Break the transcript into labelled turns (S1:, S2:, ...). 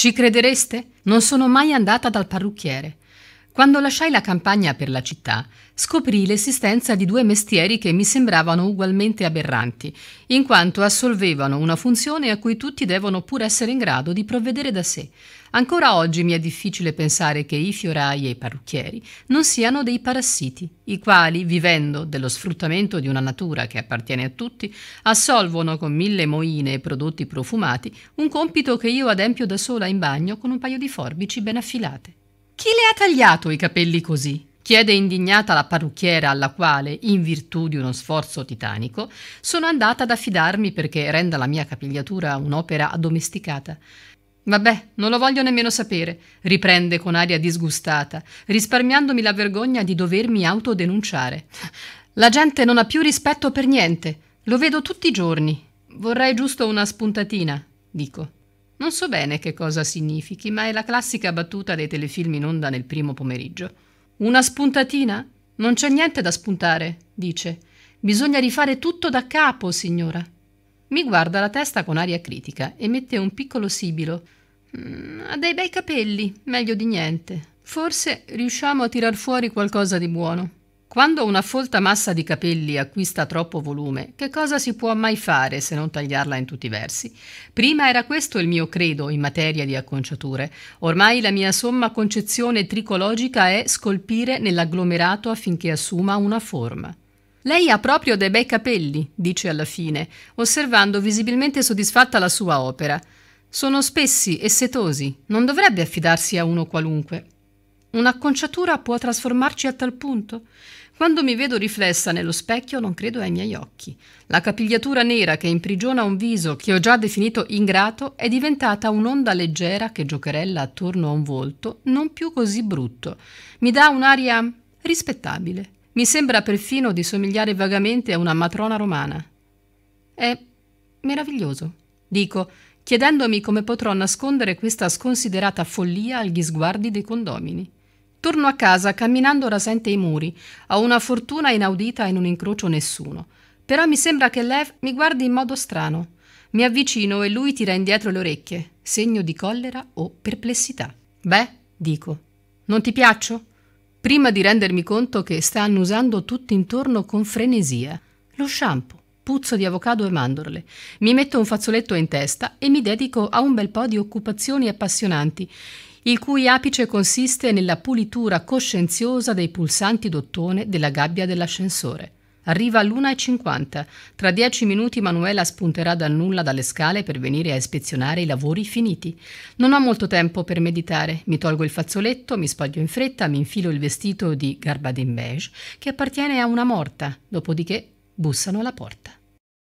S1: Ci credereste? Non sono mai andata dal parrucchiere. Quando lasciai la campagna per la città, scoprì l'esistenza di due mestieri che mi sembravano ugualmente aberranti, in quanto assolvevano una funzione a cui tutti devono pur essere in grado di provvedere da sé. Ancora oggi mi è difficile pensare che i fiorai e i parrucchieri non siano dei parassiti, i quali, vivendo dello sfruttamento di una natura che appartiene a tutti, assolvono con mille moine e prodotti profumati un compito che io adempio da sola in bagno con un paio di forbici ben affilate. Chi le ha tagliato i capelli così? chiede indignata la parrucchiera alla quale, in virtù di uno sforzo titanico, sono andata ad affidarmi perché renda la mia capigliatura un'opera addomesticata. Vabbè, non lo voglio nemmeno sapere, riprende con aria disgustata, risparmiandomi la vergogna di dovermi autodenunciare. La gente non ha più rispetto per niente, lo vedo tutti i giorni. Vorrei giusto una spuntatina, dico. Non so bene che cosa significhi, ma è la classica battuta dei telefilm in onda nel primo pomeriggio. Una spuntatina? Non c'è niente da spuntare, dice. Bisogna rifare tutto da capo, signora. Mi guarda la testa con aria critica e mette un piccolo sibilo. Mm, ha dei bei capelli, meglio di niente. Forse riusciamo a tirar fuori qualcosa di buono. Quando una folta massa di capelli acquista troppo volume, che cosa si può mai fare se non tagliarla in tutti i versi? Prima era questo il mio credo in materia di acconciature. Ormai la mia somma concezione tricologica è scolpire nell'agglomerato affinché assuma una forma. Lei ha proprio dei bei capelli, dice alla fine, osservando visibilmente soddisfatta la sua opera. Sono spessi e setosi, non dovrebbe affidarsi a uno qualunque. Un'acconciatura può trasformarci a tal punto? Quando mi vedo riflessa nello specchio non credo ai miei occhi. La capigliatura nera che imprigiona un viso che ho già definito ingrato è diventata un'onda leggera che giocherella attorno a un volto non più così brutto. Mi dà un'aria rispettabile. Mi sembra perfino di somigliare vagamente a una matrona romana. È meraviglioso, dico, chiedendomi come potrò nascondere questa sconsiderata follia agli sguardi dei condomini. Torno a casa camminando rasente i muri. Ho una fortuna inaudita e non incrocio nessuno. Però mi sembra che Lev mi guardi in modo strano. Mi avvicino e lui tira indietro le orecchie, segno di collera o perplessità. Beh, dico, non ti piaccio? Prima di rendermi conto che sta annusando tutto intorno con frenesia. Lo shampoo puzzo di avocado e mandorle. Mi metto un fazzoletto in testa e mi dedico a un bel po' di occupazioni appassionanti il cui apice consiste nella pulitura coscienziosa dei pulsanti d'ottone della gabbia dell'ascensore. Arriva all'1.50. Tra dieci minuti Manuela spunterà dal nulla dalle scale per venire a ispezionare i lavori finiti. Non ho molto tempo per meditare. Mi tolgo il fazzoletto, mi spoglio in fretta, mi infilo il vestito di garba garbadin beige che appartiene a una morta. Dopodiché bussano alla porta.